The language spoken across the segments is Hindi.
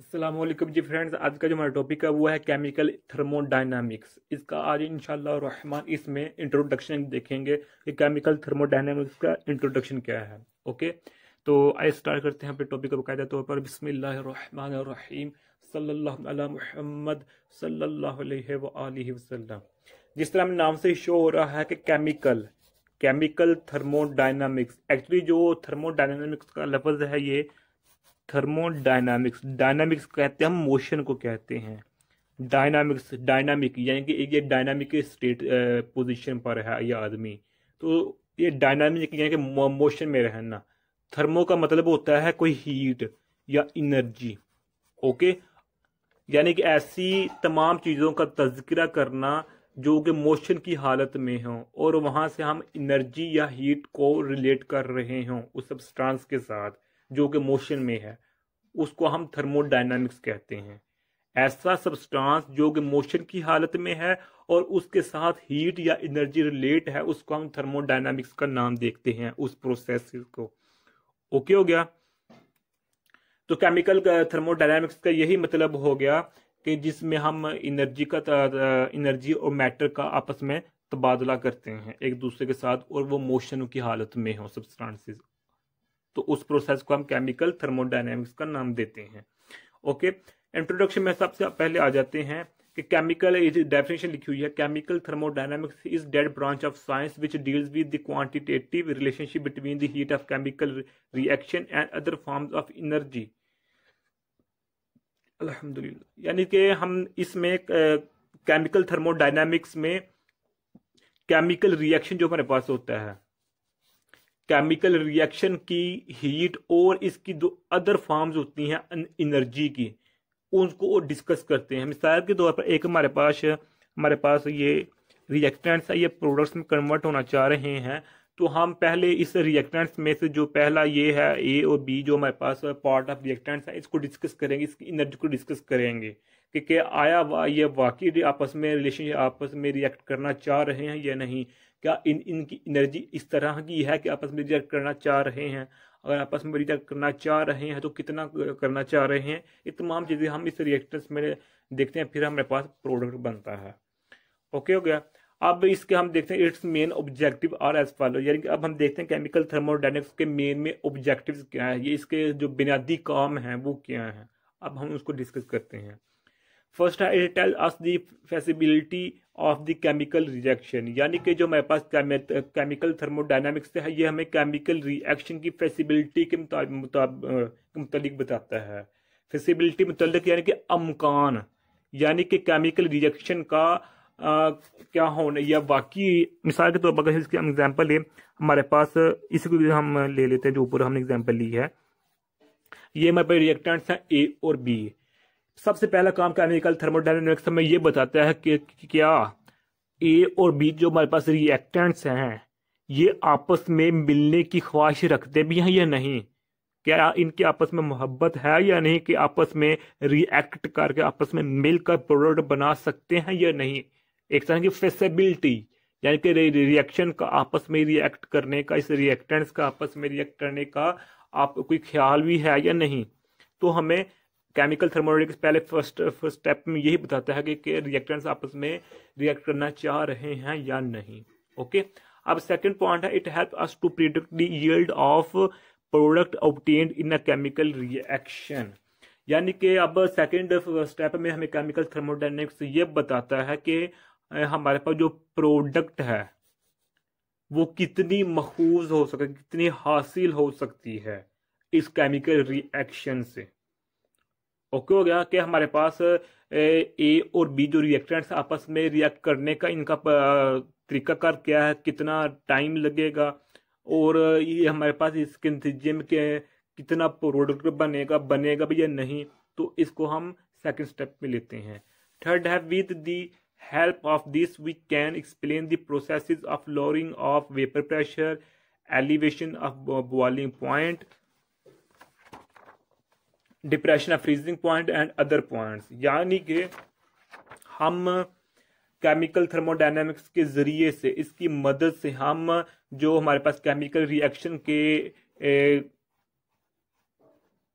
असलम जी फ्रेंड्स आज का जो हमारा टॉपिक है वो है केमिकल थर्मोडाइनमिक्स इसका आज रहमान इसमें इंट्रोडक्शन देखेंगे कि केमिकल थर्मोडाइनमिक्स का इंट्रोडक्शन क्या है ओके तो आइए स्टार्ट करते हैं अपने टॉपिक का बकायदा तौर पर बिसमीम सल्लल्लाहु सल्लल्लाहु अलैहि वसल्लम जिस तरह हमें नाम से शो हो रहा है कि केमिकल केमिकल थर्मोडाइनमिक्स एक्चुअली जो थर्मोडाइनमिक्स का लफ्ज़ है ये थर्मोडाइनामिक्स डायनामिक्स कहते हैं हम मोशन को कहते हैं डायनामिक्स डायनामिक यानी कि ये डायनामिक स्टेट पोजीशन पर है ये आदमी तो ये डायनामिक यानी कि मोशन में रहना थर्मो का मतलब होता है कोई हीट या इनर्जी ओके यानी कि ऐसी तमाम चीज़ों का तस्करा करना जो कि मोशन की हालत में हो और वहाँ से हम इनर्जी या हीट को रिलेट कर रहे हों उस सब्सटेंस के साथ जो कि मोशन में है उसको हम थर्मोडाइनमिक्स कहते हैं ऐसा सब्सटेंस जो कि मोशन की हालत में है और उसके साथ हीट या एनर्जी रिलेट है उसको हम थर्मोडाइनमिक्स का नाम देखते हैं उस प्रोसेस को ओके हो गया तो केमिकल थर्मोडाइनमिक्स का यही मतलब हो गया कि जिसमें हम एनर्जी का एनर्जी और मैटर का आपस में तबादला करते हैं एक दूसरे के साथ और वो मोशन की हालत में हो सब्सटेंसेस तो उस प्रोसेस को हम केमिकल थर्मोडाइनमिक्स का नाम देते हैं ओके इंट्रोडक्शन में सबसे पहले आ जाते हैं कि केमिकल इज डेफिनेशन लिखी हुई है chemical thermodynamics is that branch of science which deals with the quantitative relationship between the heat of chemical reaction and other forms of energy अल्हम्दुलिल्लाह यानी कि हम इसमें केमिकल थर्मोडाइनमिक्स में केमिकल रिएक्शन जो हमारे पास होता है केमिकल रिएक्शन की हीट और इसकी जो अदर फॉर्म्स होती हैं एनर्जी की उनको डिस्कस करते हैं मिसाल के तौर पर एक हमारे पास हमारे पास ये रिएक्टेंट्स है ये प्रोडक्ट्स में कन्वर्ट होना चाह रहे हैं तो हम पहले इस रिएक्टेंट्स में से जो पहला ये है ए और बी जो हमारे पास पार्ट ऑफ रिएक्टेंट्स है इसको डिस्कस करेंगे इसकी एनर्जी को डिस्कस करेंगे कि, के आया वा, ये वाकई आपस में रिलेशन आपस में रिएक्ट करना चाह रहे हैं या नहीं क्या इन इनकी एनर्जी इस तरह की है कि आपस में रिएक्ट करना चाह रहे हैं अगर आपस में रिएक्ट करना चाह रहे हैं तो कितना करना चाह रहे हैं ये तमाम चीज़ें हम इस रिएक्टर्स में देखते हैं फिर हमारे पास प्रोडक्ट बनता है ओके हो गया अब इसके हम देखते हैं its main objective are as follow यानी कि अब हम देखते हैं केमिकल थर्मोडाइनमिक्स के मेन में ऑब्जेक्टिव्स क्या है ये इसके जो बुनियादी काम हैं वो क्या हैं अब हम उसको डिस्कस करते हैं फर्स्ट है it tell us the feasibility of the chemical reaction यानी कि जो हमारे पास केमिकल थर्मोडाइनमिक्स है ये हमें केमिकल रिएक्शन की फेसिबिलिटी के मुताबिक बताता है फेसिबिलिटी मतलब यानी कि अमकान यानी कि केमिकल रिएक्शन का आ, क्या होना या बाकी मिसाल के तौर तो पर अगर इसकी हम एग्जाम्पल लें हमारे पास इसको हम ले लेते हैं जो ऊपर हमने एग्जाम्पल ली है ये हमारे पास रिएक्टेंट्स हैं ए और बी सबसे पहला काम कैमिकल थर्मोडाइनमिक्स हमें यह बताता है कि क्या ए और बी जो हमारे पास रिएक्टेंट्स हैं ये आपस में मिलने की ख्वाहिश रखते भी हैं या नहीं क्या इनके आपस में मोहब्बत है या नहीं कि आपस में रिएक्ट करके आपस में मिलकर प्रोडक्ट बना सकते हैं या नहीं एक तरह की फेसेबिलिटी यानी कि रिएक्शन का आपस में रिएक्ट करने का इस रिएक्टेंट्स का आपस में रिएक्ट करने का आप कोई ख्याल भी है या नहीं तो हमें केमिकल थर्मोडिक्स पहले फर्स्ट फर्स्ट स्टेप में यही बताता है कि, कि रिएक्टेंट्स आपस में रिएक्ट करना चाह रहे हैं या नहीं ओके अब सेकंड पॉइंट है it help us to predict the yield of product obtained in a chemical reaction यानी कि अब सेकंड स्टेप में हमें केमिकल थर्मोडाइनिक्स ये बताता है कि हमारे पास जो प्रोडक्ट है वो कितनी मखूज हो सके कितनी हासिल हो सकती है इस केमिकल रिएक्शन से ओके हो गया कि हमारे पास ए और बी जो रिएक्टेंट्स आपस में रिएक्ट करने का इनका कर क्या है कितना टाइम लगेगा और ये हमारे पास इसके नतीजे में क्या कितना प्रोडक्ट बनेगा बनेगा भी या नहीं तो इसको हम सेकंड स्टेप में लेते हैं थर्ड है with the help of this we can explain the process of lowering of vapour pressure elevation of boiling point depression of freezing point and other points यानी कि हम केमिकल थर्मोडाइनमिक्स के ज़रिए से इसकी मदद से हम जो हमारे पास केमिकल रिएक्शन के ए,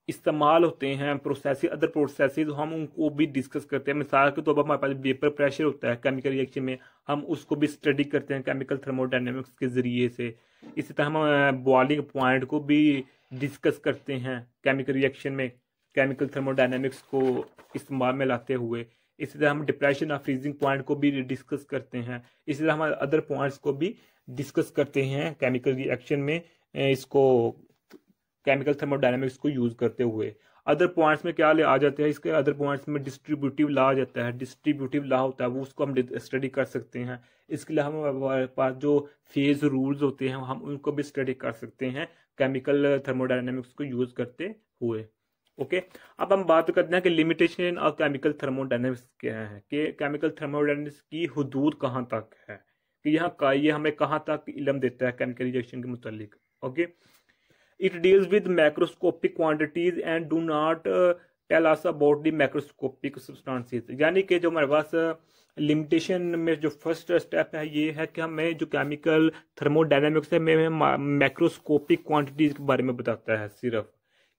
इस्तेमाल होते हैं प्रोसेस अदर प्रोसेस हम उनको भी डिस्कस करते हैं मिसाल के तौर पर हमारे पास वेपर प्रेशर होता है केमिकल रिएक्शन में हम उसको भी स्टडी करते हैं केमिकल थर्मोडाइनमिक्स के ज़रिए से इसी तरह हम बॉइलिंग पॉइंट को भी डिस्कस करते हैं केमिकल रिएक्शन में केमिकल थर्मोडाइनमिक्स को इस्तेमाल में लाते हुए इसी तरह हम डिप्रेशन और फ्रीजिंग पॉइंट को भी डिस्कस करते हैं इसी तरह हम अदर पॉइंट्स को भी डिस्कस करते हैं केमिकल रिएक्शन में इसको केमिकल थर्मोडाइनमिक्स को यूज़ करते हुए अदर पॉइंट्स में क्या ले आ जाते हैं इसके अदर पॉइंट्स में डिस्ट्रीब्यूटिव ला आ जाता है डिस्ट्रीब्यूटिव ला होता है वो उसको हम स्टडी कर सकते हैं इसके लिए हम हमारे पास जो फेज रूल्स होते हैं हम उनको भी स्टडी कर सकते हैं केमिकल थर्मोडाइनमिक्स को यूज़ करते हुए ओके अब हम बात करते हैं कि लिमिटेशन और केमिकल थर्मोडाइनमिक्स क्या है कि केमिकल थर्मोडाइनमिक्स की हदूद कहाँ तक है कि यहाँ का ये हमें कहाँ तक इलम देता है केमिकल रिएक्शन के मुतलिक okay it deals with microscopic quantities and do not tell us about the microscopic substances यानी कि जो हमारे पास लिमिटेशन uh, में जो फर्स्ट स्टेप है ये है कि हमें जो केमिकल थर्मोडाइनमिक्स है मैक्रोस्कोपिक क्वांटिटीज के बारे में बताता है सिर्फ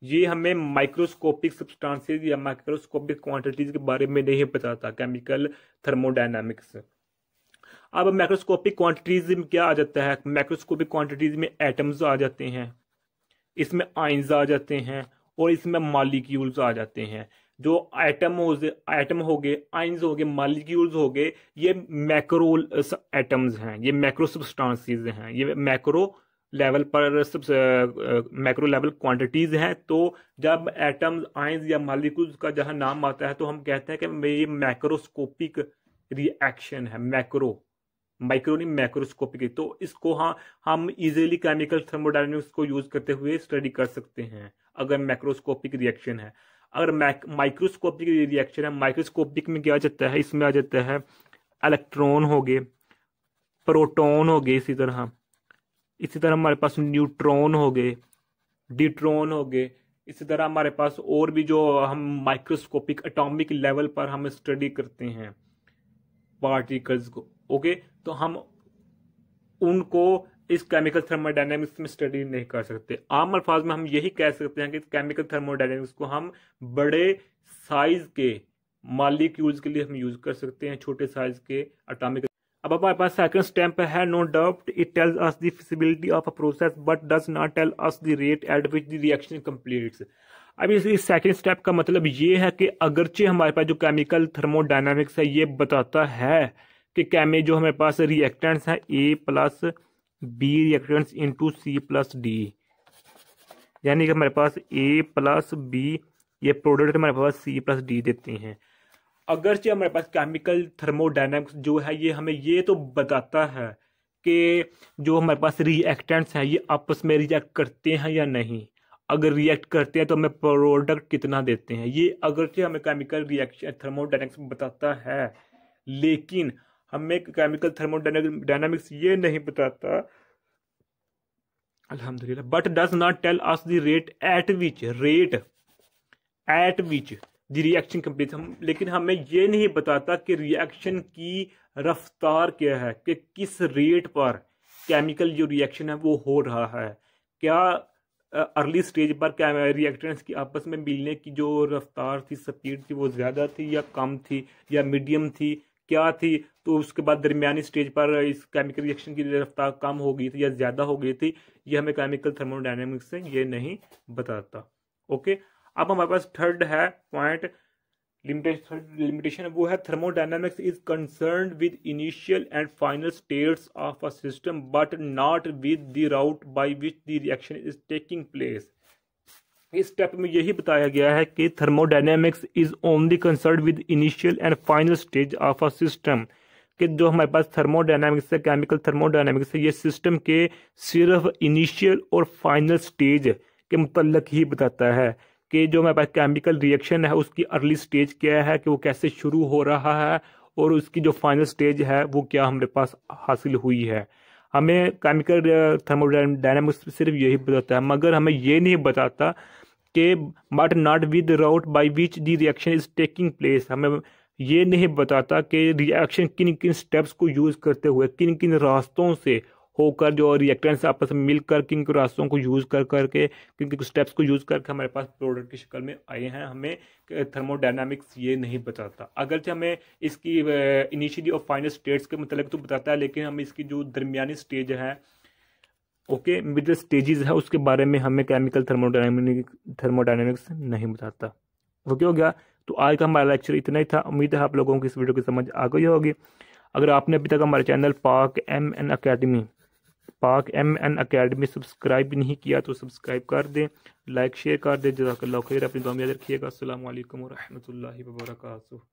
ये हमें माइक्रोस्कोपिक सब्सटेंसेस या माइक्रोस्कोपिक क्वांटिटीज के बारे में नहीं बताता केमिकल थर्मोडाइनमिक्स अब माइक्रोस्कोपिक क्वांटिटीज में क्या आ जाता है माइक्रोस्कोपिक क्वांटिटीज में एटम्स आ जाते हैं इसमें आइंस आ जाते हैं और इसमें मालिक्यूल्स आ जाते हैं जो एटम हो एटम हो गए आइंस हो गए मालिक्यूल्स हो गए ये मैक्रो एटम्स हैं ये मैक्रो सब्सटेंसेस हैं ये मैक्रो लेवल पर मैक्रो लेवल क्वांटिटीज हैं तो जब एटम्स आइंस या मालिकूल का जहां नाम आता है तो हम कहते हैं कि ये मैक्रोस्कोपिक रिएक्शन है मैक्रो माइक्रो नहीं मैक्रोस्कोपिक तो इसको हाँ हम इजीली केमिकल थर्मोडाइनमिक्स को यूज करते हुए स्टडी कर सकते हैं अगर मैक्रोस्कोपिक रिएक्शन है अगर माइक्रोस्कोपिक रिएक्शन है माइक्रोस्कोपिक में क्या आ जाता है इसमें आ जाता है इलेक्ट्रॉन हो गए प्रोटोन हो गए इसी तरह इसी तरह हमारे पास न्यूट्रॉन हो गए डिट्रॉन हो गए इसी तरह हमारे पास और भी जो हम माइक्रोस्कोपिक एटॉमिक लेवल पर हम स्टडी करते हैं पार्टिकल्स को ओके तो हम उनको इस केमिकल थर्मोडाइनमिक्स में स्टडी नहीं कर सकते आम अल्फाज में हम यही कह सकते हैं कि केमिकल थर्मोडाइनमिक्स को हम बड़े साइज के यूज के लिए हम यूज कर सकते हैं छोटे साइज के अटामिक अब हमारे पास सेकंड स्टेप है no doubt it tells us the feasibility of a process but does not tell us the rate at which the reaction completes अब इस सेकंड स्टेप का मतलब ये है कि अगरचे हमारे पास जो केमिकल थर्मोडाइनमिक्स है ये बताता है कि कैमे जो हमारे पास रिएक्टेंट्स हैं A plus B reactants into C plus D यानी कि हमारे पास ए प्लस बी ये प्रोडक्ट हमारे पास सी प्लस डी देते हैं अगर से हमारे पास केमिकल थर्मोडाइनमिक्स जो है ये हमें ये तो बताता है कि जो हमारे पास रिएक्टेंट्स हैं ये आपस में रिएक्ट करते हैं या नहीं अगर रिएक्ट करते हैं तो हमें प्रोडक्ट कितना देते हैं ये अगर से हमें केमिकल रिएक्शन थर्मोडाइनमिक्स बताता है लेकिन हमें केमिकल थर्मोडाइनमिक्स ये नहीं बताता अल्हम्दुलिल्लाह but does not tell us the rate at which rate at which the reaction complete हम लेकिन हमें ये नहीं बताता कि रिएक्शन की रफ्तार क्या है कि किस रेट पर केमिकल जो रिएक्शन है वो हो रहा है क्या अर्ली स्टेज पर क्या रिएक्टेंट्स की आपस में मिलने की जो रफ्तार थी स्पीड थी वो ज़्यादा थी या कम थी या मीडियम थी क्या थी तो उसके बाद दरमियानी स्टेज पर इस केमिकल रिएक्शन की रफ्तार कम हो गई थी या ज़्यादा हो गई थी ये हमें केमिकल थर्मोडाइनमिक्स से ये नहीं बताता ओके अब हमारे पास थर्ड है पॉइंट लिमिटेशन वो है thermodynamics is concern with initial and final states of a system but not with the route by which the reaction is taking place इस स्टेप में यही बताया गया है कि thermodynamics is only concern with initial and final stage of a system कि जो हमारे पास थर्मोडाइनमिक्स है केमिकल थर्मोडाइनमिक्स है ये सिस्टम के सिर्फ इनिशियल और फाइनल स्टेज के मुतल ही बताता है कि जो हमारे पास केमिकल रिएक्शन है उसकी अर्ली स्टेज क्या है कि वो कैसे शुरू हो रहा है और उसकी जो फाइनल स्टेज है वो क्या हमारे पास हासिल हुई है हमें केमिकल थर्मोडाइनमिक्स uh, सिर्फ यही बताता है मगर हमें ये नहीं बताता कि but not with route by which the reaction is taking place हमें ये नहीं बताता कि रिएक्शन किन किन स्टेप्स को यूज़ करते हुए किन किन रास्तों से होकर जो रिएक्टेंट्स आपस में मिलकर किन रास्तों को यूज़ कर करके किन किन स्टेप्स को यूज़ करके हमारे पास प्रोडक्ट की शक्ल में आए हैं हमें थर्मोडाइनमिक्स ये नहीं बताता अगरचे हमें इसकी इनिशियली और फाइनल स्टेट्स के मतलब तो बताता है लेकिन हम इसकी जो दरमियानी स्टेज है ओके मिडिल स्टेजेस है उसके बारे में हमें केमिकल थर्मोडाइनमिक थर्मोडाइनमिक्स नहीं बताता ओके हो गया तो आज का हमारा लेक्चर इतना ही था उम्मीद है आप लोगों को इस वीडियो की समझ आ गई होगी अगर आपने अभी तक हमारे channel Pak M N academy Pak M N academy subscribe नहीं किया तो सब्सक्राइब कर दें लाइक शेयर कर दें जजाक खैर अपनी दुआ याद रखिएगा असल वरहमल वर्का